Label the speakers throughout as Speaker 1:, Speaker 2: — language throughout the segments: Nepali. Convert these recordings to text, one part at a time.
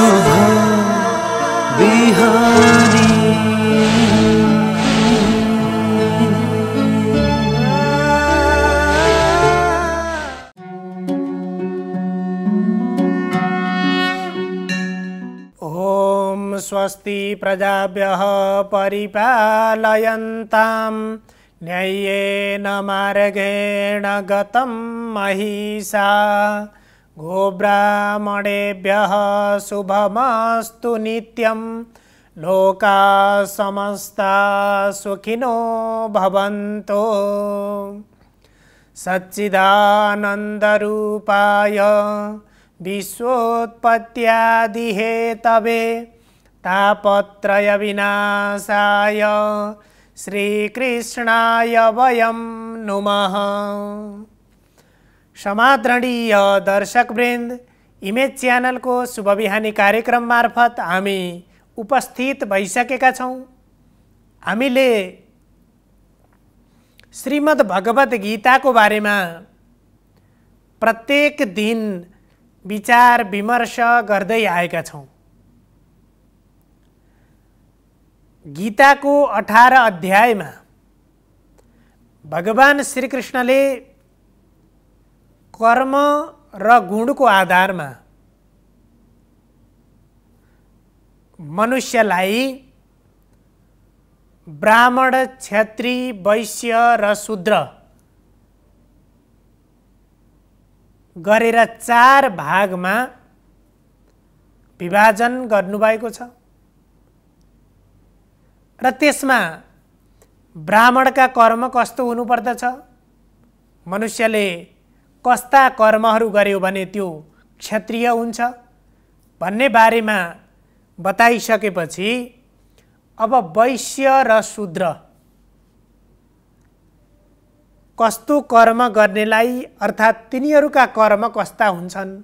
Speaker 1: ॐ
Speaker 2: स्वस्ति प्रजाभ्यः परिपालयन्ताम् न्यायेन मार्गेण गतं महिषा गोब्राह्मणेभ्यः शुभमास्तु नित्यं लोका समस्ता सुखिनो भवन्तो सच्चिदानन्दरूपाय विश्वोत्पत्यादिहेतवे तापत्रयविनाशाय श्रीकृष्णाय वयं नुमः समादरणीय दर्शकवृन्द इमेज च्यानलको शुभ कार्यक्रम मार्फत हामी उपस्थित भइसकेका छौँ हामीले श्रीमद् भगवद् गीताको बारेमा प्रत्येक दिन विचार विमर्श गर्दै आएका छौँ गीताको अठार अध्यायमा भगवान् श्रीकृष्णले कर्म र गुणको आधारमा मनुष्यलाई ब्राह्मण क्षेत्री वैश्य र शूद्र गरेर चार भागमा विभाजन गर्नुभएको छ र त्यसमा ब्राह्मणका कर्म कस्तो हुनुपर्दछ मनुष्यले कस्ता कर्महरू गर्यो भने त्यो क्षत्रिय हुन्छ भन्ने बारेमा बताइसकेपछि अब वैश्य र शूद्र कस्तो कर्म गर्नेलाई अर्थात् तिनीहरूका कर्म कस्ता हुन्छन्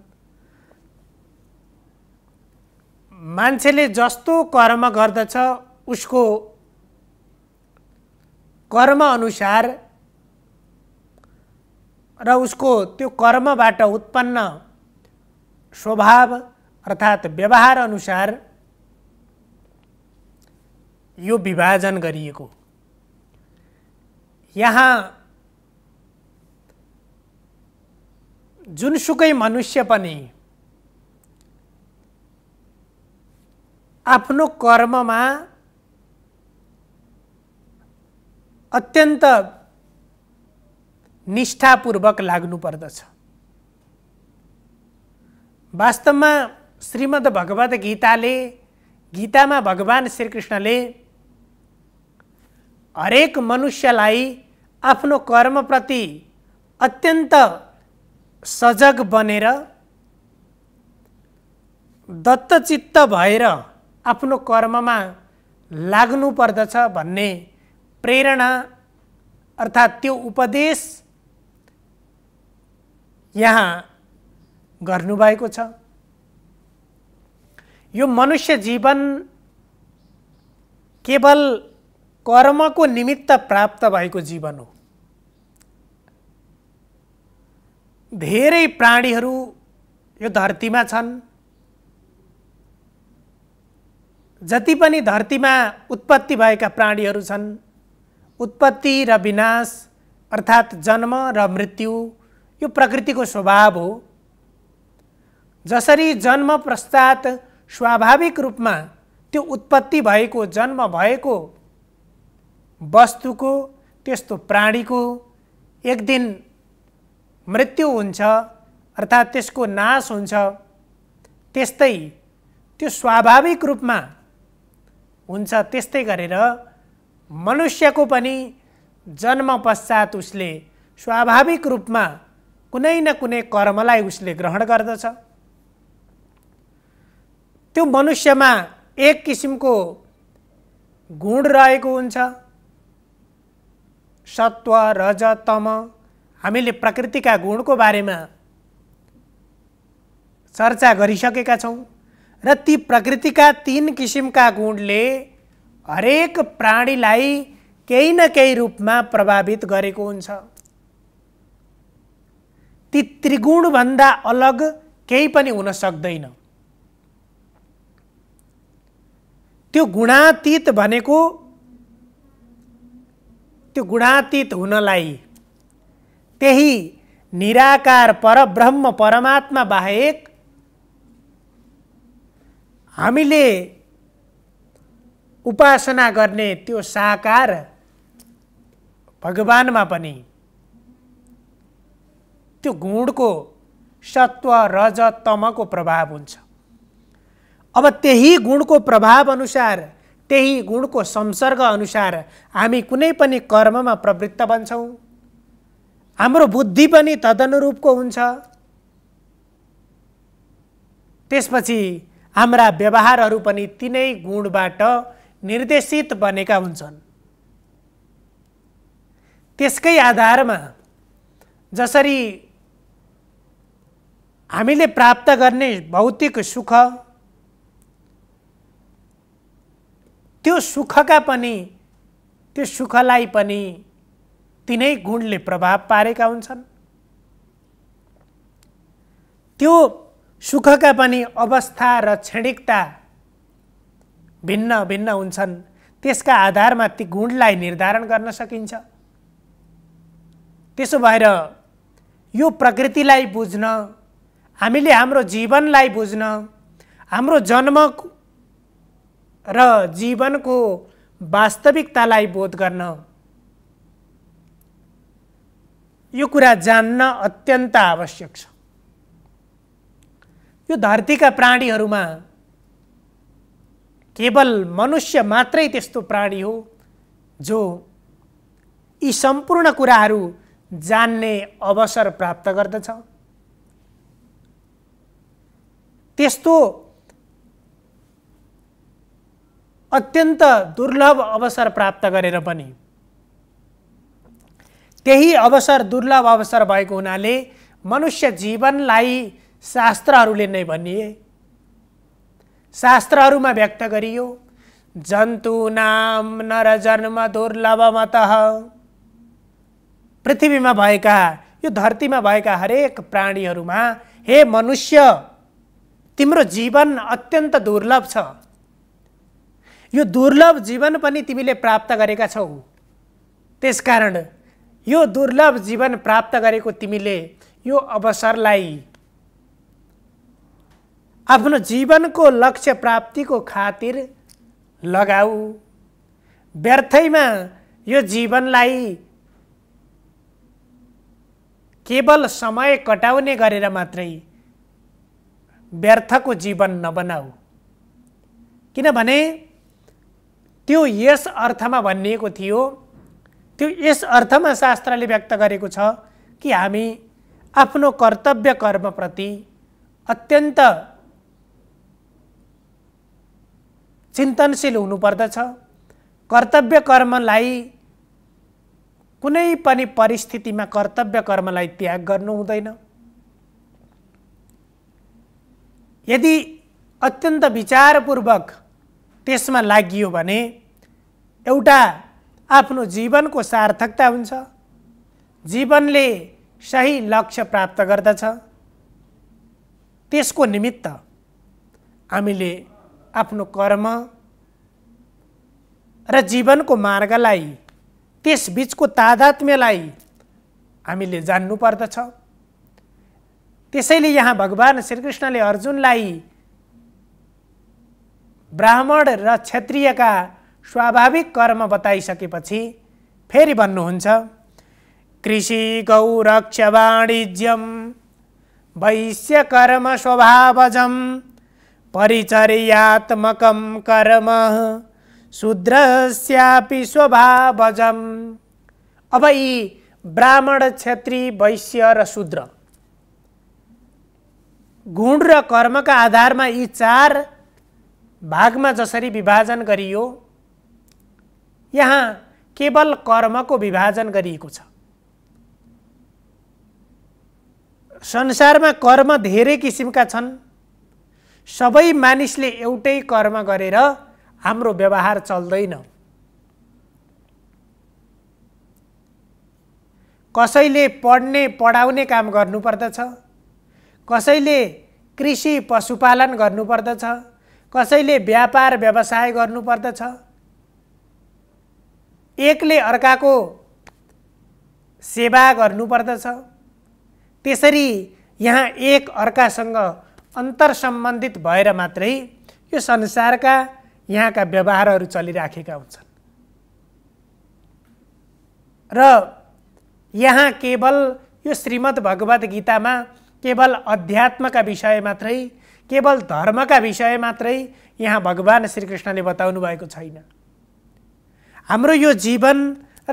Speaker 2: मान्छेले जस्तो कर्म गर्दछ उसको कर्मअनुसार र उसको त्यो कर्मबाट उत्पन्न स्वभाव अर्थात् व्यवहार अनुसार यो विभाजन गरिएको यहाँ जुनसुकै मनुष्य पनि आफ्नो कर्ममा अत्यन्त निष्ठापूर्वक लाग्नुपर्दछ वास्तवमा श्रीमद् भगवद् गीताले गीतामा भगवान् श्रीकृष्णले हरेक मनुष्यलाई आफ्नो कर्मप्रति अत्यन्त सजग बनेर दत्तचित्त भएर आफ्नो कर्ममा लाग्नुपर्दछ भन्ने प्रेरणा अर्थात् त्यो उपदेश यहाँ गर्नुभएको छ यो मनुष्य जीवन केवल कर्मको निमित्त प्राप्त भएको जीवन हो धेरै प्राणीहरू यो धरतीमा छन् जति पनि धरतीमा उत्पत्ति भएका प्राणीहरू छन् उत्पत्ति र विनाश अर्थात् जन्म र मृत्यु यो प्रकृतिको स्वभाव हो जसरी जन्म पश्चात स्वाभाविक रूपमा त्यो उत्पत्ति भएको जन्म भएको वस्तुको त्यस्तो प्राणीको एक दिन मृत्यु हुन्छ अर्थात् त्यसको नाश हुन्छ त्यस्तै त्यो स्वाभाविक रूपमा हुन्छ त्यस्तै गरेर मनुष्यको पनि जन्म पश्चात उसले स्वाभाविक रूपमा कुनै न कुनै कर्मलाई उसले ग्रहण गर्दछ त्यो मनुष्यमा एक किसिमको गुण रहेको हुन्छ सत्व रज तम हामीले प्रकृतिका गुणको बारेमा चर्चा गरिसकेका छौँ र ती प्रकृतिका तिन किसिमका गुणले हरेक प्राणीलाई केही न केही रूपमा प्रभावित गरेको हुन्छ ती त्रिगुणभन्दा अलग केही पनि हुन सक्दैन त्यो गुणातीत भनेको त्यो गुणातीत हुनलाई त्यही निराकार परब्रह्म परमात्मा बाहेक हामीले उपासना गर्ने त्यो साकार भगवानमा पनि त्यो गुणको सत्व रज तमको प्रभाव हुन्छ अब त्यही गुणको प्रभाव अनुसार त्यही गुणको संसर्ग अनुसार हामी कुनै पनि कर्ममा प्रवृत्त बन्छौँ हाम्रो बुद्धि पनि तदनुरूपको हुन्छ त्यसपछि हाम्रा व्यवहारहरू पनि तिनै गुणबाट निर्देशित बनेका हुन्छन् त्यसकै आधारमा जसरी हामीले प्राप्त गर्ने भौतिक सुख त्यो सुखका पनि त्यो सुखलाई पनि तिनै गुणले प्रभाव पारेका हुन्छन् त्यो सुखका पनि अवस्था र क्षणिकता भिन्न भिन्न हुन्छन् त्यसका आधारमा ती गुणलाई निर्धारण गर्न सकिन्छ त्यसो भएर यो प्रकृतिलाई बुझ्न हामीले हाम्रो जीवनलाई बुझ्न हाम्रो जन्म र जीवनको वास्तविकतालाई बोध गर्न यो कुरा जान्न अत्यन्त आवश्यक छ यो धरतीका प्राणीहरूमा केवल मनुष्य मात्रै त्यस्तो प्राणी हो जो यी सम्पूर्ण कुराहरू जान्ने अवसर प्राप्त गर्दछ त्यस्तो अत्यन्त दुर्लभ अवसर प्राप्त गरेर पनि त्यही अवसर दुर्लभ अवसर भएको हुनाले मनुष्य जीवनलाई शास्त्रहरूले नै भनिए शास्त्रहरूमा व्यक्त गरियो जन्तु नाम नर जन्म मत पृथ्वीमा भएका यो धरतीमा भएका हरेक प्राणीहरूमा हे मनुष्य तिम्रो जीवन अत्यन्त दुर्लभ छ यो दुर्लभ जीवन पनि तिमीले प्राप्त गरेका छौ त्यसकारण यो दुर्लभ जीवन प्राप्त गरेको तिमीले यो अवसरलाई आफ्नो जीवनको लक्ष्य प्राप्तिको खातिर लगाऊ व्यर्थैमा यो जीवनलाई केवल समय कटाउने गरेर मात्रै व्यर्थको जीवन नबनाऊ किनभने त्यो यस अर्थमा भनिएको थियो त्यो यस अर्थमा शास्त्रले व्यक्त गरेको छ कि हामी आफ्नो कर्तव्य कर्मप्रति अत्यन्त चिन्तनशील हुनुपर्दछ कर्तव्य कर्मलाई कुनै पनि परिस्थितिमा कर्तव्य कर्मलाई त्याग गर्नु हुँदैन यदि अत्यन्त विचारपूर्वक त्यसमा लागियो भने एउटा आफ्नो जीवनको सार्थकता हुन्छ जीवनले सही लक्ष्य प्राप्त गर्दछ त्यसको निमित्त हामीले आफ्नो कर्म र जीवनको मार्गलाई त्यसबिचको तादात्म्यलाई हामीले जान्नुपर्दछ त्यसैले यहाँ भगवान् श्रीकृष्णले अर्जुनलाई ब्राह्मण र क्षत्रियका स्वाभाविक कर्म बताइसकेपछि फेरि भन्नुहुन्छ कृषि गौरक्ष वाणिज्यम वैश्य कर्म स्वभावजम परिचर्यात्मकम कर्म शूद्रस्यापि स्वभावजम अब यी ब्राह्मण क्षेत्री वैश्य र शूद्र गुण र कर्मका आधारमा यी चार भागमा जसरी विभाजन गरियो यहाँ केवल कर्मको विभाजन गरिएको छ संसारमा कर्म धेरै किसिमका छन् सबै मानिसले एउटै कर्म गरेर हाम्रो व्यवहार चल्दैन कसैले पढ्ने पढाउने काम गर्नुपर्दछ कसैले कृषि पशुपालन गर्नुपर्दछ कसैले व्यापार व्यवसाय गर्नुपर्दछ एकले अर्काको सेवा गर्नुपर्दछ त्यसरी यहाँ एक अर्कासँग अन्तर सम्बन्धित भएर मात्रै यो संसारका यहाँका व्यवहारहरू चलिराखेका हुन्छन् र यहाँ केवल यो श्रीमद् भगवद् गीतामा केवल अध्यात्मका विषय मात्रै केवल धर्मका विषय मात्रै यहाँ भगवान् श्रीकृष्णले बताउनु भएको छैन हाम्रो यो जीवन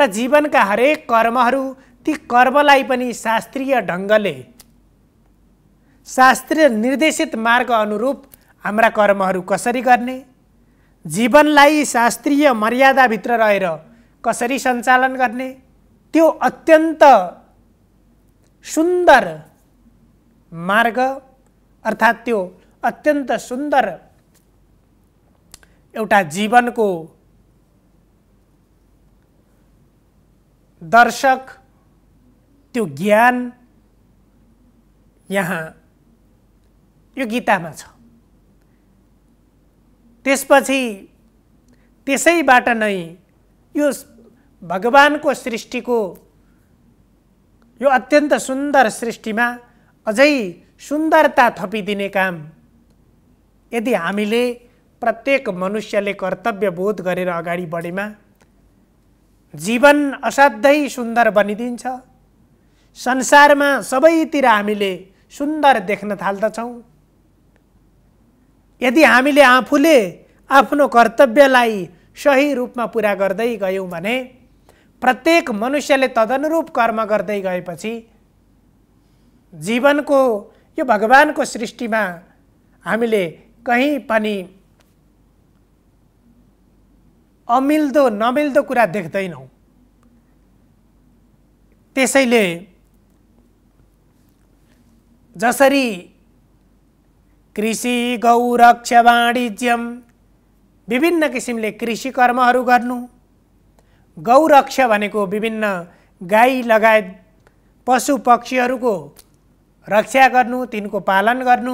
Speaker 2: र जीवनका हरेक कर्महरू ती कर्मलाई पनि शास्त्रीय ढङ्गले शास्त्रीय निर्देशित मार्ग अनुरूप हाम्रा कर्महरू कसरी गर्ने जीवनलाई शास्त्रीय मर्यादाभित्र रहेर कसरी सञ्चालन गर्ने त्यो अत्यन्त सुन्दर मार्ग अर्थात् त्यो अत्यन्त सुन्दर एउटा जीवनको दर्शक त्यो ज्ञान यहाँ यो गीतामा छ त्यसपछि त्यसैबाट नै यो भगवानको सृष्टिको यो अत्यन्त सुन्दर सृष्टिमा अझै सुन्दरता थपिदिने काम यदि हामीले प्रत्येक मनुष्यले कर्तव्य बोध गरेर अगाडि बढेमा जीवन असाध्यै सुन्दर बनिदिन्छ संसारमा सबैतिर हामीले सुन्दर देख्न थाल्दछौँ यदि हामीले आफूले आफ्नो कर्तव्यलाई सही रूपमा पुरा गर्दै गयौँ भने प्रत्येक मनुष्यले तदनुरूप कर्म गर्दै गएपछि जीवनको यो भगवानको सृष्टिमा हामीले कहीँ पनि अमिल्दो नमिल्दो कुरा देख्दैनौँ त्यसैले जसरी कृषि गौरक्ष वाणिज्यम विभिन्न किसिमले कृषि कर्महरू गर्नु गौरक्ष भनेको विभिन्न गाई लगायत पशु पक्षीहरूको रक्षा गर्नु तिनको पालन गर्नु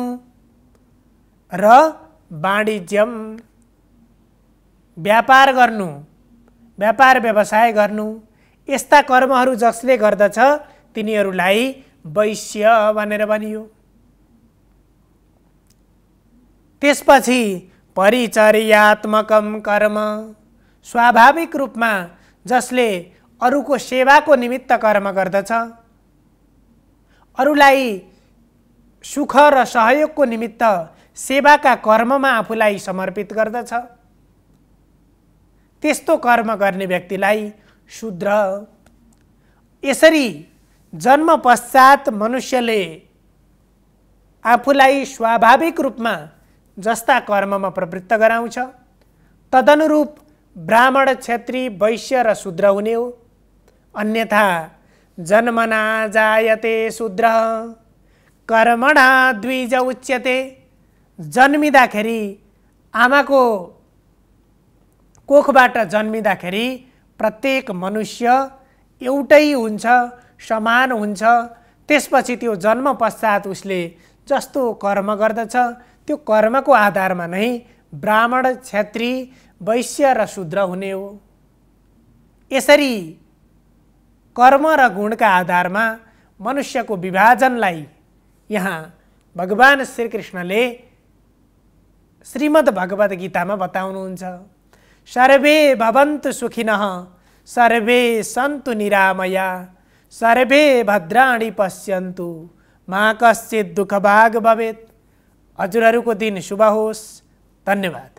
Speaker 2: र वाणिज्यम व्यापार गर्नु व्यापार व्यवसाय गर्नु यस्ता कर्महरू जसले गर्दछ तिनीहरूलाई वैश्य भनेर भनियो त्यसपछि परिचर्यात्मकम कर्म स्वाभाविक रूपमा जसले अरूको सेवाको निमित्त कर्म गर्दछ अरूलाई सुख र सहयोगको निमित्त सेवाका कर्ममा आफूलाई समर्पित गर्दछ त्यस्तो कर्म गर्ने व्यक्तिलाई शुद्र यसरी जन्म पश्चात मनुष्यले आफूलाई स्वाभाविक रूपमा जस्ता कर्ममा प्रवृत्त गराउँछ तदनुरूप ब्राह्मण क्षेत्री वैश्य र शुद्र हुने हो अन्यथा जन्मना जायते शूद्र कर्मणा द्विज उच्यते जन्मिँदाखेरि आमाको कोखबाट जन्मिँदाखेरि प्रत्येक मनुष्य एउटै हुन्छ समान हुन्छ त्यसपछि त्यो जन्म पश्चात उसले जस्तो कर्म गर्दछ त्यो कर्मको आधारमा नै ब्राह्मण क्षेत्री वैश्य र शूद्र हुने हो यसरी कर्म र गुणका आधारमा मनुष्यको विभाजनलाई यहाँ भगवान् श्रीकृष्णले श्रीमद् भगवद् गीतामा बताउनुहुन्छ सर्वे भवन्तु सुखिन सर्वे सन्तु निरामया सर्वे भद्राणी पश्यन्तु मा कश्चित दुःखभाग भवेत् हजुरहरूको दिन शुभ होस् धन्यवाद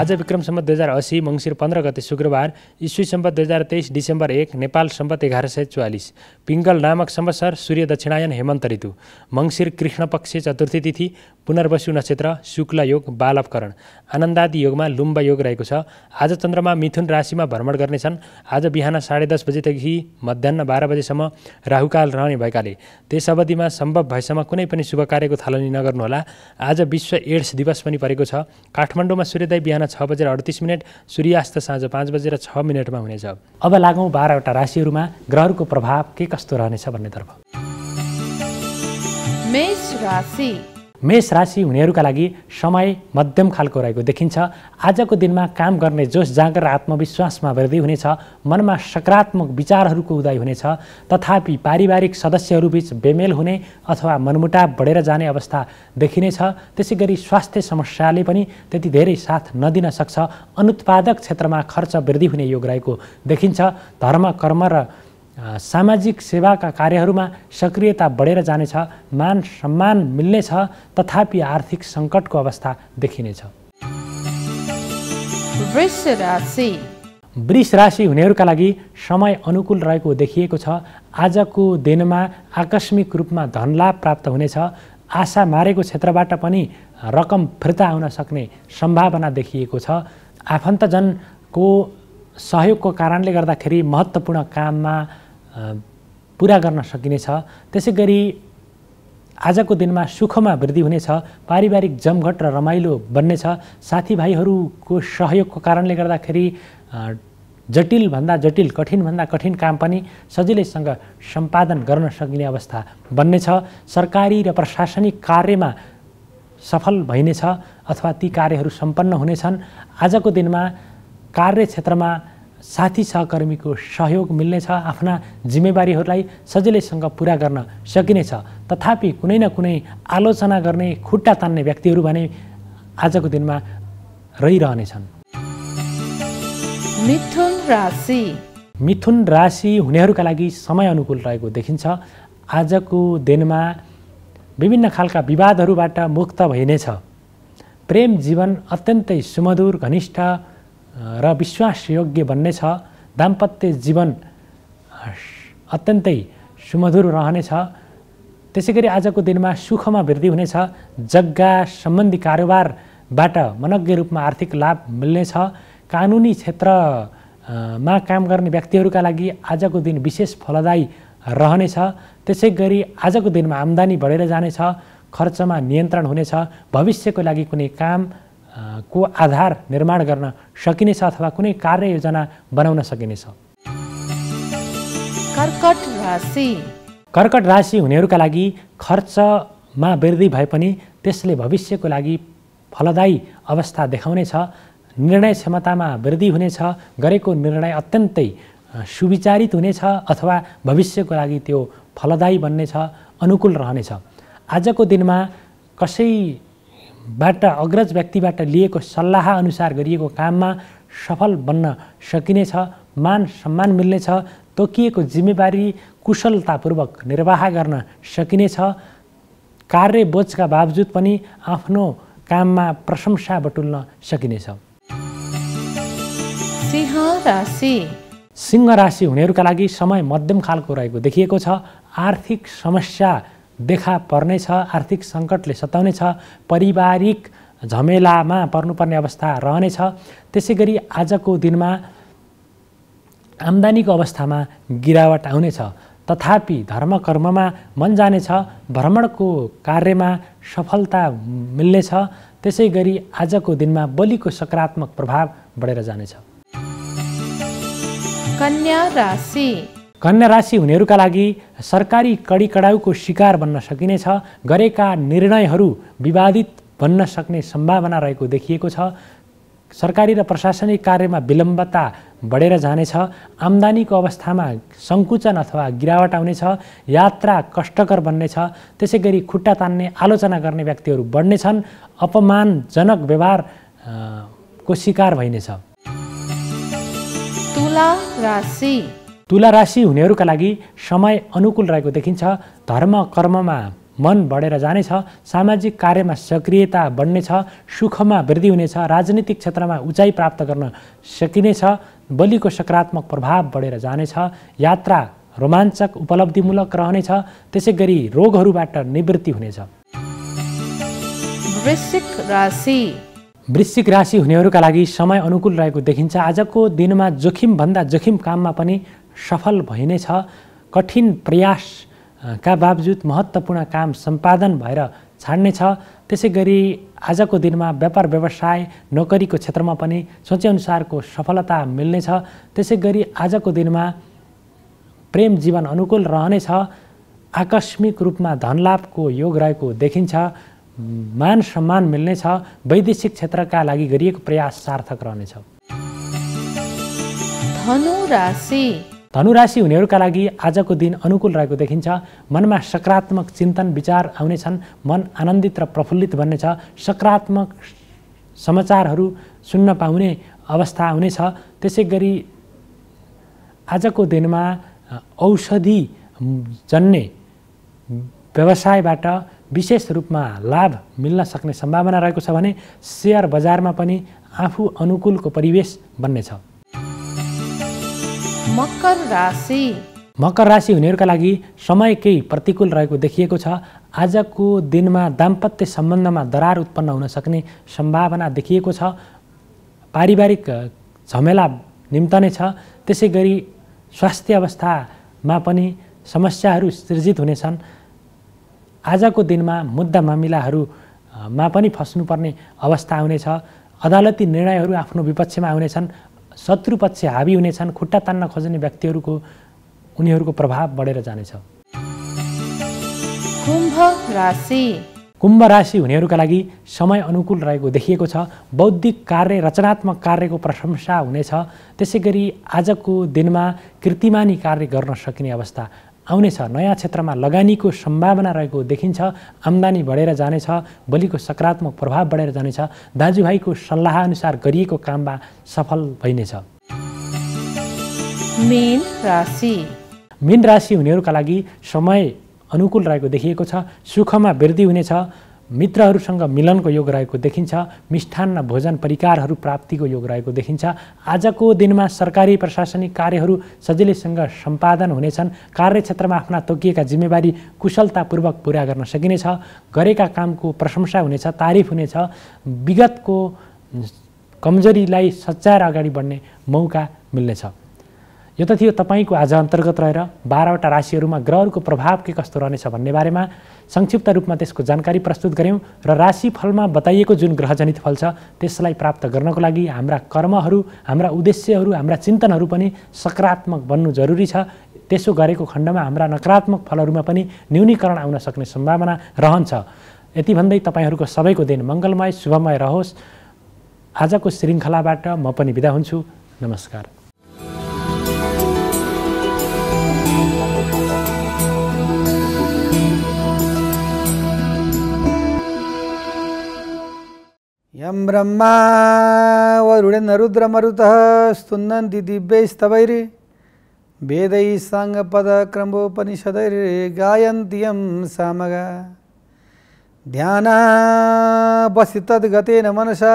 Speaker 3: आज विक्रम सम्बत दुई हजार असी मङ्सिर पन्ध्र गते शुक्रबार इस्वी सम्बत दुई हजार तेइस डिसेम्बर एक नेपाल सम्बत एघार सय चौवालिस पिङ्गल नामक सम्बसर सूर्य दक्षिणायन हेमन्त ऋतु मङ्सिर कृष्ण पक्ष चतुर्थी तिथि पुनर्वसु नक्षत्र शुक्ल योग बालवकरण आनन्दादि योगमा लुम्बा योग रहेको छ आज चन्द्रमा मिथुन राशिमा भ्रमण गर्नेछन् आज बिहान साढे दस बजेदेखि मध्याह बाह्र बजेसम्म राहुकाल रहने भएकाले त्यस अवधिमा सम्भव भएसम्म कुनै पनि शुभ कार्यको थालनी नगर्नुहोला आज विश्व एड्स दिवस पनि परेको छ काठमाडौँमा सूर्यदय बिहान छ बजेर अडतिस मिनट सूर्यास्त साँझ पाँच बजेर छ मिनटमा हुनेछ अब लागौँ बाह्रवटा राशिहरूमा ग्रहहरूको प्रभाव के कस्तो रहनेछ भन्नेतर्फ
Speaker 1: मेष राशि
Speaker 3: मेष राशि हुनेहरूका लागि समय मध्यम खालको रहेको देखिन्छ आजको दिनमा काम गर्ने जोस जाँगर आत्मविश्वासमा वृद्धि हुनेछ मनमा सकारात्मक विचारहरूको उदय हुनेछ तथापि पारिवारिक सदस्यहरूबीच बेमेल हुने अथवा मनमुटाव बढेर जाने अवस्था देखिनेछ त्यसै गरी स्वास्थ्य समस्याले पनि त्यति धेरै साथ नदिन सक्छ अनुत्पादक क्षेत्रमा खर्च वृद्धि हुने योग रहेको देखिन्छ धर्म कर्म र सामाजिक सेवाका कार्यहरूमा सक्रियता बढेर जानेछ मान सम्मान मिल्नेछ तथापि आर्थिक सङ्कटको अवस्था देखिनेछ वृष राशि हुनेहरूका लागि समय अनुकूल रहेको देखिएको छ आजको दिनमा आकस्मिक रूपमा धनलाभ प्राप्त हुनेछ आशा मारेको क्षेत्रबाट पनि रकम फिर्ता आउन सक्ने सम्भावना देखिएको छ आफन्तजनको सहयोगको कारणले गर्दाखेरि महत्त्वपूर्ण काममा पुरा गर्न सकिनेछ त्यसै गरी आजको दिनमा सुखमा वृद्धि हुनेछ पारिवारिक जमघट र रमाइलो बन्नेछ साथीभाइहरूको सहयोगको कारणले गर्दाखेरि जटिलभन्दा जटिल कठिनभन्दा कठिन काम पनि सजिलैसँग सम्पादन गर्न सकिने अवस्था बन्नेछ सरकारी र प्रशासनिक कार्यमा सफल भइनेछ अथवा ती कार्यहरू सम्पन्न हुनेछन् आजको दिनमा कार्यक्षेत्रमा साथी सहकर्मीको सहयोग मिल्नेछ आफ्ना जिम्मेवारीहरूलाई सजिलैसँग पुरा गर्न सकिनेछ तथापि कुनै न कुनै आलोचना गर्ने खुट्टा तान्ने व्यक्तिहरू भने आजको दिनमा रहिरहनेछन्
Speaker 1: मिथुन राशि
Speaker 3: मिथुन राशि हुनेहरूका लागि समय अनुकूल रहेको देखिन्छ आजको दिनमा विभिन्न खालका विवादहरूबाट मुक्त भइनेछ प्रेम जीवन अत्यन्तै सुमधुर घनिष्ठ र विश्वासयोग्य भन्ने छ दाम्पत्य जीवन अत्यन्तै सुमधुर रहनेछ त्यसै गरी आजको दिनमा सुखमा वृद्धि हुनेछ जग्गा सम्बन्धी कारोबारबाट मनज्ञ रूपमा आर्थिक लाभ मिल्नेछ कानुनी क्षेत्रमा काम गर्ने व्यक्तिहरूका लागि आजको दिन विशेष फलदायी रहनेछ त्यसै गरी आजको दिनमा आम्दानी बढेर जानेछ खर्चमा नियन्त्रण हुनेछ भविष्यको लागि कुनै काम को आधार निर्माण गर्न सकिनेछ अथवा कुनै कार्य योजना बनाउन सकिनेछ
Speaker 2: कर्कट राशि
Speaker 3: कर्कट राशि हुनेहरूका लागि खर्चमा वृद्धि भए पनि त्यसले भविष्यको लागि फलदायी अवस्था देखाउनेछ निर्णय क्षमतामा वृद्धि हुनेछ गरेको निर्णय अत्यन्तै सुविचारित हुनेछ अथवा भविष्यको लागि त्यो फलदायी बन्नेछ अनुकूल रहनेछ आजको दिनमा कसै बाट अग्रज व्यक्तिबाट लिएको सल्लाह अनुसार गरिएको काममा सफल बन्न सकिनेछ मान सम्मान मिल्नेछ तोकिएको जिम्मेवारी कुशलतापूर्वक निर्वाह गर्न सकिनेछ कार्यबोझका बावजुद पनि आफ्नो काममा प्रशंसा बटुल्न सकिनेछ सिंह राशि हुनेहरूका लागि समय मध्यम खालको रहेको देखिएको छ आर्थिक समस्या देखा पर्नेछ आर्थिक सङ्कटले सताउनेछ पारिवारिक झमेलामा पर्नुपर्ने अवस्था रहनेछ त्यसै गरी आजको दिनमा आम्दानीको अवस्थामा गिरावट आउनेछ तथापि धर्म कर्ममा मन जानेछ भ्रमणको कार्यमा सफलता मिल्नेछ त्यसै गरी आजको दिनमा बलिको सकारात्मक प्रभाव बढेर जानेछ
Speaker 2: कन्या राशि
Speaker 3: कन्या राशि हुनेहरूका लागि सरकारी कडी कडाउको शिकार बन्न सकिनेछ गरेका निर्णयहरू विवादित बन्न सक्ने सम्भावना रहेको देखिएको छ सरकारी र प्रशासनिक कार्यमा विलम्बता बढेर जानेछ आम्दानीको अवस्थामा सङ्कुचन अथवा गिरावट आउनेछ यात्रा कष्टकर बन्नेछ त्यसै गरी खुट्टा तान्ने आलोचना गर्ने व्यक्तिहरू बढ्नेछन् अपमानजनक व्यवहार को शिकार भइनेछ
Speaker 2: तुला राशि
Speaker 3: तुला राशि हुनेहरूका लागि समय अनुकूल रहेको देखिन्छ धर्म कर्ममा मन बढेर जानेछ सामाजिक कार्यमा सक्रियता बढ्नेछ सुखमा वृद्धि हुनेछ राजनीतिक क्षेत्रमा उचाइ प्राप्त गर्न सकिनेछ बलिको सकारात्मक प्रभाव बढेर जानेछ यात्रा रोमाञ्चक उपलब्धिमूलक रहनेछ त्यसै गरी रोगहरूबाट निवृत्ति हुनेछ
Speaker 2: वृश्चिक राशि
Speaker 3: वृश्चिक राशि हुनेहरूका लागि समय अनुकूल रहेको देखिन्छ आजको दिनमा जोखिमभन्दा जोखिम काममा पनि सफल भइ नै छ कठिन प्रयासका बावजुद महत्त्वपूर्ण काम सम्पादन भएर छाड्ने छ त्यसै गरी आजको दिनमा व्यापार व्यवसाय नोकरीको क्षेत्रमा पनि सोचेअनुसारको सफलता मिल्नेछ त्यसै गरी आजको दिनमा प्रेम जीवन अनुकूल रहनेछ आकस्मिक रूपमा धनलाभको योग रहेको देखिन्छ मान सम्मान मिल्नेछ वैदेशिक क्षेत्रका लागि गरिएको प्रयास सार्थक रहनेछ
Speaker 1: धनु राशि
Speaker 3: धनुराशि हुनेहरूका लागि आजको दिन अनुकूल रहेको देखिन्छ मनमा सकारात्मक चिन्तन विचार आउनेछन् मन आनन्दित र प्रफुल्लित बन्नेछ सकारात्मक समाचारहरू सुन्न पाउने अवस्था आउनेछ त्यसै गरी आजको दिनमा औषधि जन्ने व्यवसायबाट विशेष रूपमा लाभ मिल्न सक्ने सम्भावना रहेको छ भने सेयर बजारमा पनि आफू अनुकूलको परिवेश बन्नेछ
Speaker 2: मकर राशि
Speaker 3: मकर राशि हुनेहरूका लागि समय केही प्रतिकूल रहेको देखिएको छ आजको दिनमा दाम्पत्य सम्बन्धमा दरार उत्पन्न हुन सक्ने सम्भावना देखिएको छ पारिवारिक झमेला निम्त नै छ त्यसै गरी स्वास्थ्य अवस्थामा पनि समस्याहरू सृजित हुनेछन् आजको दिनमा मुद्दा मामिलाहरूमा पनि फस्नुपर्ने अवस्था आउनेछ अदालती निर्णयहरू आफ्नो विपक्षमा आउनेछन् शत्रुपक्ष हावी हुनेछन् खुट्टा तान्न खोज्ने व्यक्तिहरूको उनीहरूको प्रभाव बढेर जानेछ
Speaker 2: कुम्भ राशि
Speaker 3: कुम्भ राशि हुनेहरूका लागि समय अनुकूल रहेको देखिएको छ बौद्धिक कार्य रचनात्मक कार्यको प्रशंसा हुनेछ त्यसै गरी आजको दिनमा कृतिमानी कार्य गर्न सकिने अवस्था आउनेछ नयाँ क्षेत्रमा लगानीको सम्भावना रहेको देखिन्छ आम्दानी बढेर जानेछ भोलिको सकारात्मक प्रभाव बढेर जानेछ दाजुभाइको सल्लाहअनुसार गरिएको काममा सफल भइनेछ
Speaker 2: मेन राशि
Speaker 3: मेन राशि हुनेहरूका लागि समय अनुकूल रहेको देखिएको छ सुखमा वृद्धि हुनेछ मित्रहरूसँग मिलनको योग रहेको देखिन्छ मिष्ठान्न भोजन परिकारहरू प्राप्तिको योग रहेको देखिन्छ आजको दिनमा सरकारी प्रशासनिक कार्यहरू सजिलैसँग सम्पादन हुनेछन् कार्यक्षेत्रमा आफ्ना तोकिएका जिम्मेवारी कुशलतापूर्वक पुरा गर्न सकिनेछ गरेका कामको प्रशंसा हुनेछ तारिफ हुनेछ विगतको कमजोरीलाई सच्चाएर अगाडि बढ्ने मौका मिल्नेछ यो त थियो तपाईँको आज अन्तर्गत रहेर बाह्रवटा राशिहरूमा ग्रहहरूको प्रभाव के कस्तो रहनेछ भन्ने बारेमा संक्षिप्त रूपमा त्यसको जानकारी प्रस्तुत गऱ्यौँ र राशिफलमा बताइएको जुन ग्रहजनित फल छ त्यसलाई प्राप्त गर्नको लागि हाम्रा कर्महरू हाम्रा उद्देश्यहरू हाम्रा चिन्तनहरू पनि सकारात्मक बन्नु जरुरी छ त्यसो गरेको खण्डमा हाम्रा नकारात्मक फलहरूमा पनि न्यूनीकरण आउन सक्ने सम्भावना रहन्छ यति भन्दै तपाईँहरूको सबैको दिन मङ्गलमय शुभमय रहोस् आजको श्रृङ्खलाबाट म पनि बिदा हुन्छु नमस्कार
Speaker 1: यम ब्रह्मा वरूेन्द्र मतः सुदिव्यै स्तवै वेदै साग पदक्रमोपनिषदै गायन्ति यम सामगा मनसा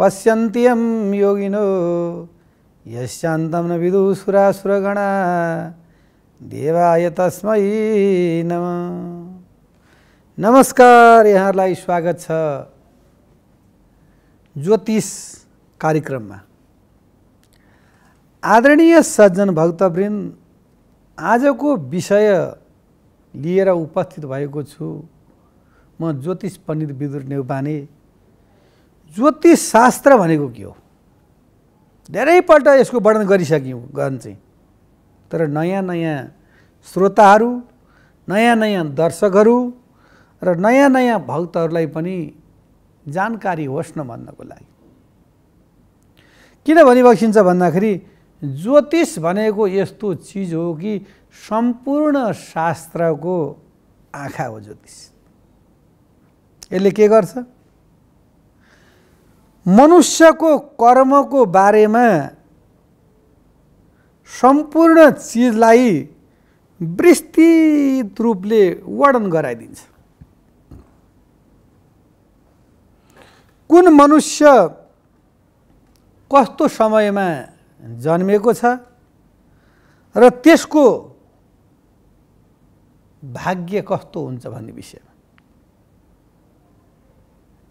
Speaker 1: पश्यन्त यम योगिनु यान्त विदुसुरासुरगणा देवाय तस्मै नमस्कार यहाँलाई स्वागत छ ज्योतिष कार्यक्रममा आदरणीय सज्जन भक्तवृन्द आजको विषय लिएर उपस्थित भएको छु म ज्योतिष पण्डित विदुर नेउपाने ज्योतिष शास्त्र भनेको के हो धेरैपल्ट यसको वर्णन गरिसक्यौँ गर्नु चाहिँ तर नयाँ नयाँ श्रोताहरू नयाँ नयाँ दर्शकहरू र नयाँ नयाँ भक्तहरूलाई पनि जानकारी होस् न भन्नको लागि किन भनिबक्सिन्छ भन्दाखेरि ज्योतिष भनेको यस्तो चिज हो कि सम्पूर्ण शास्त्रको आँखा हो ज्योतिष यसले के गर्छ मनुष्यको कर्मको बारेमा सम्पूर्ण चिजलाई विस्तृत रूपले वर्णन गराइदिन्छ कुन मनुष्य कस्तो समयमा जन्मेको छ र त्यसको भाग्य कस्तो हुन्छ भन्ने विषयमा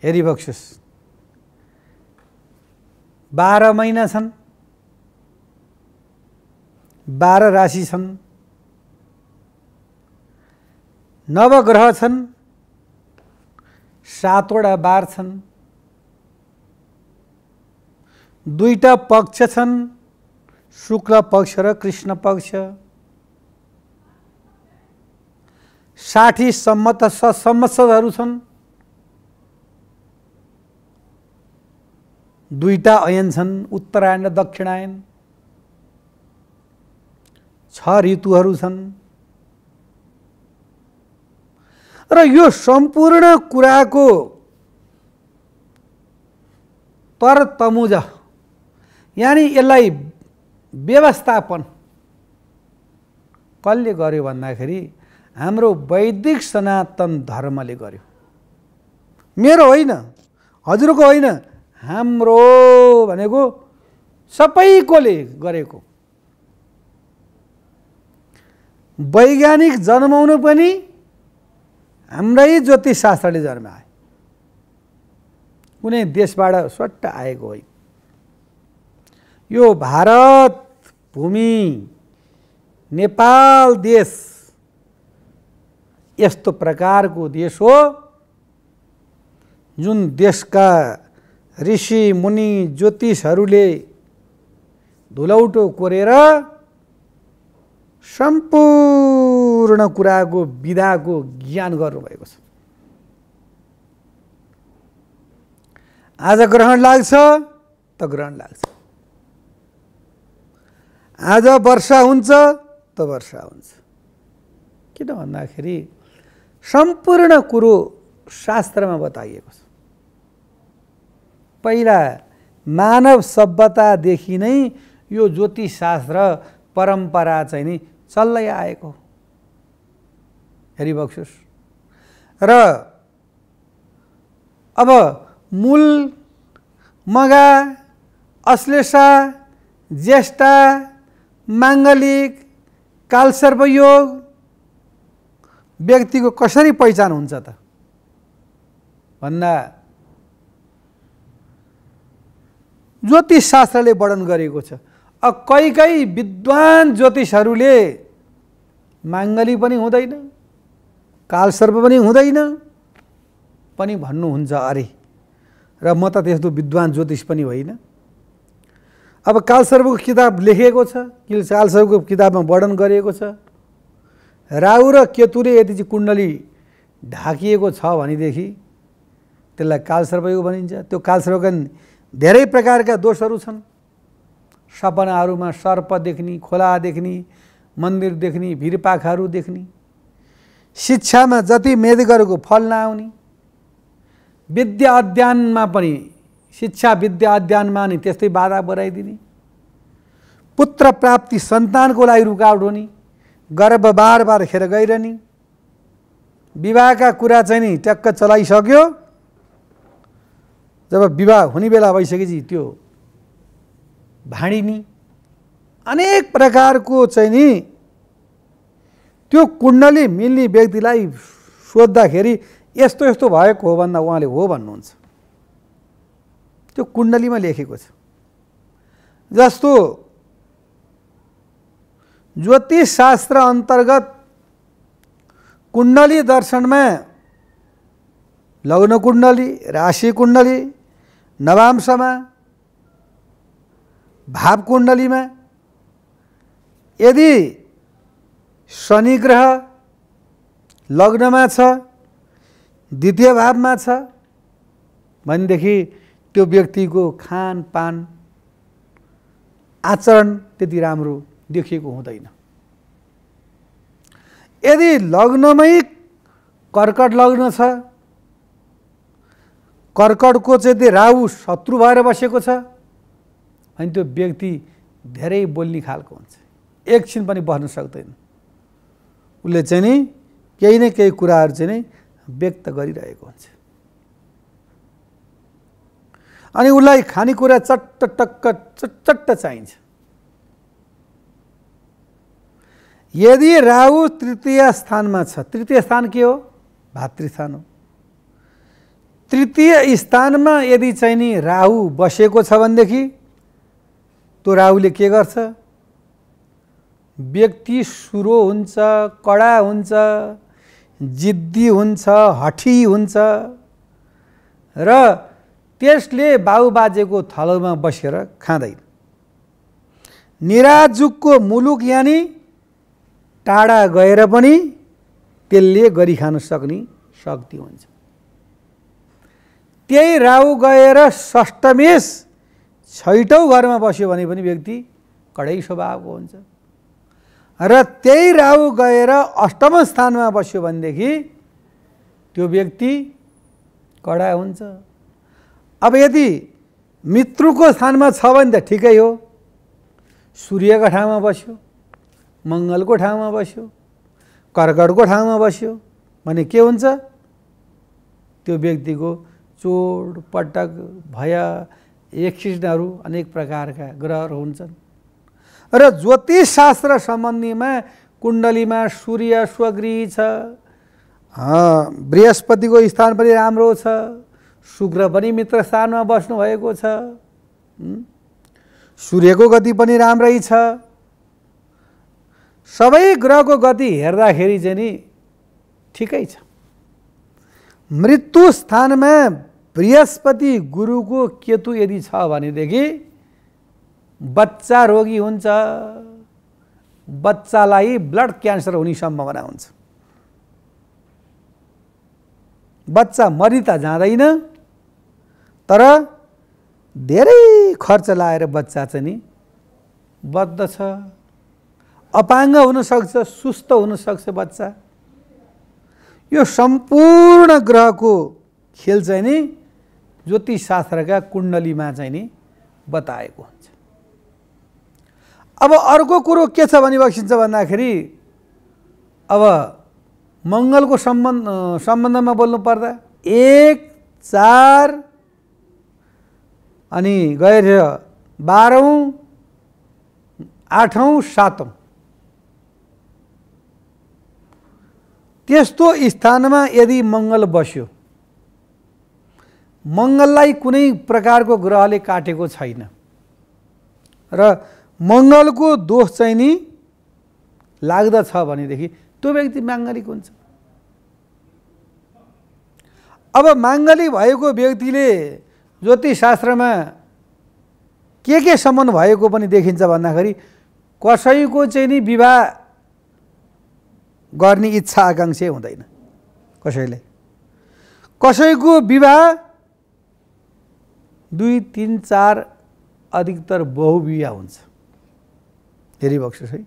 Speaker 1: हेरिबक्सुस बाह्र महिना छन् बाह्र राशि छन् नवग्रह छन् सातवटा बार छन् दुईटा पक्ष छन् शुक्ल पक्ष र कृष्ण पक्ष साठी सम्मत संवत्सरहरू छन् दुईटा ऐन छन् उत्तरायण र दक्षिणायन छ ऋतुहरू छन् र यो सम्पूर्ण कुराको तमुजा यानि यसलाई व्यवस्थापन कसले गर्यो भन्दाखेरि हाम्रो वैदिक सनातन धर्मले गर्यो मेरो होइन हजुरको होइन हाम्रो भनेको सबैकोले गरेको वैज्ञानिक जन्माउनु पनि हाम्रै ज्योतिषशास्त्रले जन्माए कुनै देशबाट स्वट्ट आएको होइन यो भारत भूमि नेपाल देश यस्तो प्रकारको देश हो जुन देशका ऋषि मुनि ज्योतिषहरूले धुलौटो कोरेर सम्पूर्ण कुराको विधाको ज्ञान गर्नुभएको छ आज ग्रहण लाग्छ त ग्रहण लाग्छ आज वर्षा हुन्छ त वर्षा हुन्छ किन भन्दाखेरि सम्पूर्ण कुरो शास्त्रमा बताइएको छ पहिला मानव सभ्यतादेखि नै यो ज्योतिष शास्त्र परम्परा चाहिँ नि चल्दै आएको हेरिबक्सुस र अब मूल मगा अश्लेषा ज्येष्ठा माङ्गलिक कालसर्पयोग व्यक्तिको कसरी पहिचान हुन्छ त भन्दा ज्योतिष शास्त्रले वर्णन गरेको छ कहीँ कहीँ विद्वान ज्योतिषहरूले माङ्गली पनि हुँदैन कालसर्प पनि हुँदैन पनि भन्नुहुन्छ अरे र म त त्यस्तो विद्वान ज्योतिष पनि होइन अब कालसर्वको किताब लेखिएको छ कि कालसर्वको किताबमा वर्णन गरिएको छ राहु र केतुले यदि चाहिँ कुण्डली ढाकिएको छ भनेदेखि त्यसलाई कालसर्वयोग भनिन्छ त्यो कालसर्वका धेरै प्रकारका दोषहरू छन् सपनाहरूमा सर्प देख्ने खोला देख्ने मन्दिर देख्ने भिरपाखाहरू देख्ने शिक्षामा जति मेद गरेको फल नआउने विद्या अध्ययनमा पनि शिक्षा विद्या अध्ययनमा नि त्यस्तै बाधा बढाइदिने पुत्र प्राप्ति सन्तानको लागि रुकावट हुने गर्व बार बार खेर गइरहने विवाहका कुरा चाहिँ नि ट्याक्क चलाइसक्यो जब विवाह हुने बेला भइसकेपछि त्यो भाँडिनी अनेक प्रकारको चाहिँ नि त्यो कुण्डली मिल्ने व्यक्तिलाई सोद्धाखेरि यस्तो यस्तो भएको हो भन्दा उहाँले हो भन्नुहुन्छ में कुण्डलीमा जस्तु ज्योतिष जस्तो अंतर्गत कुंडली दर्शन में लग्न कुंडली राशि नवांश में भाव में यदि शनि ग्रह में छ द्वितीय भाव में भनेदेखि त्यो व्यक्तिको खानपान आचरण त्यति राम्रो देखिएको हुँदैन यदि लग्नमै कर्कट लग्न छ कर्कटको चाहिँ त्यो राहु शत्रु भएर बसेको छ अनि त्यो व्यक्ति धेरै बोल्ने खालको हुन्छ एकछिन पनि बस्न सक्दैन उसले चाहिँ नि केही न केही कुराहरू चाहिँ नै व्यक्त गरिरहेको हुन्छ अनि उसलाई खानेकुरा चट्ट टक्क चट्ट चाहिन्छ यदि राहु तृतीय स्थानमा छ तृतीय स्थान के हो भातृस्थान हो तृतीय स्थानमा यदि चाहिँ नि राहु बसेको छ भनेदेखि त्यो राहुले के गर्छ व्यक्ति सुरो हुन्छ कडा हुन्छ जिद्दी हुन्छ हठी हुन्छ र त्यसले बाबुबाजेको थलोमा बसेर खाँदैन निराजुकको मुलुक यानि टाढा गएर पनि त्यसले गरी खान सक्ने शक्ति हुन्छ त्यही राहु गएर षष्टमेश छैटौँ घरमा बस्यो भने पनि व्यक्ति कडै स्वभावको हुन्छ र त्यही राहु गएर अष्टम स्थानमा बस्यो भनेदेखि त्यो व्यक्ति कडा हुन्छ अब यदि मित्रको स्थानमा छ भने त ठिकै हो सूर्यको ठाउँमा बस्यो मङ्गलको ठाउँमा बस्यो कर्कटको ठाउँमा बस्यो भने के हुन्छ त्यो व्यक्तिको चोट पटक भय एक्सिडेन्टहरू अनेक प्रकारका ग्रहहरू हुन्छन् र ज्योतिष शास्त्र सम्बन्धीमा कुण्डलीमा सूर्य स्वग्री छ बृहस्पतिको स्थान पनि राम्रो छ शुक्र पनि मित्र स्थानमा बस्नुभएको छ सूर्यको गति पनि राम्रै छ सबै ग्रहको गति हेर्दाखेरि चाहिँ नि ठिकै छ मृत्यु स्थानमा बृहस्पति गुरुको केतु यदि छ भनेदेखि बच्चा रोगी हुन्छ बच्चालाई ब्लड क्यान्सर हुने सम्भावना हुन्छ बच्चा मरि त जाँदैन तर धेरै खर्च लाएर बच्चा चाहिँ नि बद्ध छ अपाङ्ग हुनसक्छ सुस्त हुनसक्छ बच्चा यो सम्पूर्ण ग्रहको खेल चाहिँ नि ज्योतिष शास्त्रका कुण्डलीमा चाहिँ नि बताएको हुन्छ अब अर्को कुरो के छ भने बक्सिन्छ भन्दाखेरि अब मङ्गलको सम्बन्ध सम्बन्धमा बोल्नु पर्दा एक चार अनि गएर बाह्रौँ आठौँ सातौँ त्यस्तो स्थानमा यदि मङ्गल बस्यो मङ्गललाई कुनै प्रकारको ग्रहले काटेको छैन र मङ्गलको दोष चाहिँ नि लाग्दछ भनेदेखि त्यो व्यक्ति माङ्गलिक हुन्छ अब माङ्गलिक भएको व्यक्तिले ज्योतिष शास्त्रमा के के सम्बन्ध भएको पनि देखिन्छ भन्दाखेरि कसैको चाहिँ नि विवाह गर्ने इच्छा आकाङ्क्षा हुँदैन कसैले कसैको विवाह दुई तिन चार अधिकतर बहुविवाह हुन्छ हेरिबक्सोस् है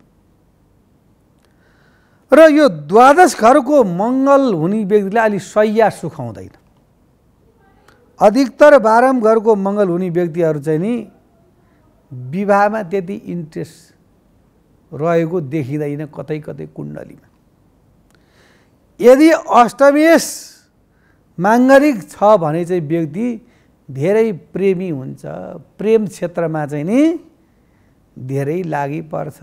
Speaker 1: र यो द्वादश घरको मङ्गल हुने व्यक्तिलाई अलि सय्या सुखाउँदैन अधिकतर बाह्रम घरको मङ्गल हुने व्यक्तिहरू चाहिँ नि विवाहमा त्यति इन्ट्रेस्ट रहेको देखिँदैन कतै कतै कुण्डलीमा यदि अष्टमेश माङ्गलिक छ भने चाहिँ व्यक्ति धेरै प्रेमी हुन्छ प्रेम क्षेत्रमा चाहिँ नि धेरै लागि पर्छ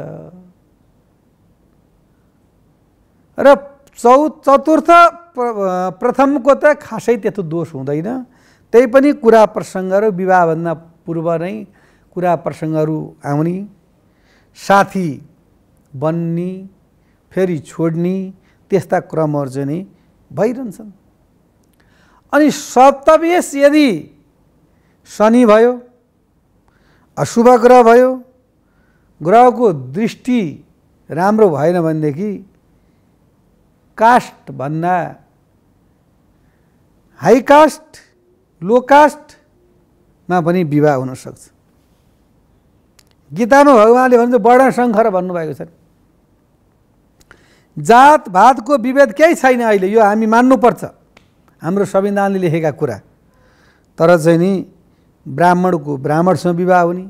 Speaker 1: र चौ चतुर्थ प्रथमको त खासै त्यस्तो दोष हुँदैन त्यही पनि कुरा प्रसङ्गहरू विवाहभन्दा पूर्व नै कुरा प्रसङ्गहरू आउने साथी बन्ने फेरि छोड्ने त्यस्ता क्रमहरू चाहिँ नै भइरहन्छन् अनि सप्तवेश यदि शनि भयो अशुभ ग्रह भयो ग्रहको दृष्टि राम्रो भएन भनेदेखि भन्दा हाई कास्ट लोकास्टमा पनि विवाह हुनसक्छ गीतामा भगवान्ले भन्नु वर्ण शङ्खर भन्नुभएको छ जातभातको विभेद केही छैन अहिले यो हामी मान्नुपर्छ हाम्रो संविधानले लेखेका कुरा तर चाहिँ नि ब्राह्मणको ब्राह्मणसँग विवाह हुने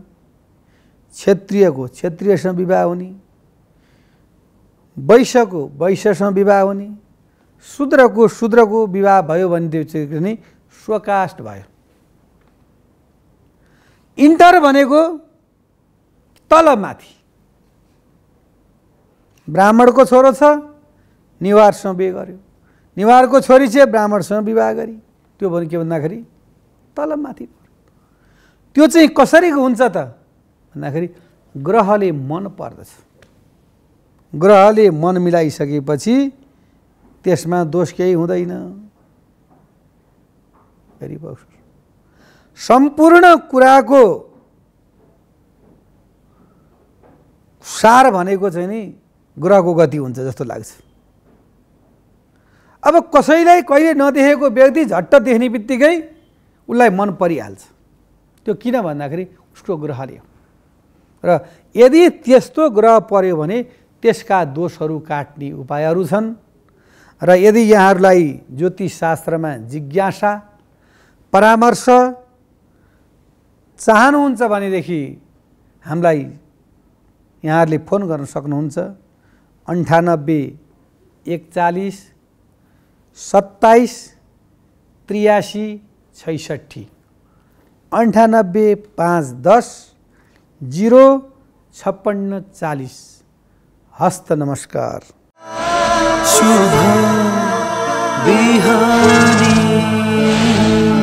Speaker 1: क्षेत्रीयको क्षेत्रीयसँग विवाह हुने वैश्यको वैश्यसँग विवाह हुने शूद्रको शूद्रको विवाह भयो भने त्यो चाहिँ स्वकास्ट भयो इन्टर भनेको तलमाथि ब्राह्मणको छोरो छ निवारसँग बिहे गर्यो निवारको छोरी चाहिँ ब्राह्मणसँग विवाह गरी त्यो भने के भन्दाखेरि तलमाथि त्यो चाहिँ कसरी हुन्छ त भन्दाखेरि ग्रहले मन पर्दछ ग्रहले मन मिलाइसकेपछि त्यसमा दोष केही हुँदैन भेरी सम्पूर्ण कुराको सार भनेको चाहिँ नि ग्रहको गति हुन्छ जस्तो लाग्छ अब कसैलाई कहिले नदेखेको व्यक्ति झट्ट देख्ने बित्तिकै उसलाई मन परिहाल्छ त्यो किन भन्दाखेरि उसको ग्रहले हो र यदि त्यस्तो ग्रह पऱ्यो भने त्यसका दोषहरू काट्ने उपायहरू छन् र यदि यहाँहरूलाई ज्योतिष शास्त्रमा जिज्ञासा परामर्श चाहनुहुन्छ भनेदेखि हामीलाई यहाँहरूले फोन गर्न सक्नुहुन्छ अन्ठानब्बे एकचालिस सत्ताइस त्रियासी छैसठी अन्ठानब्बे पाँच दस जिरो छप्पन्न चालिस हस्त नमस्कार बिहानी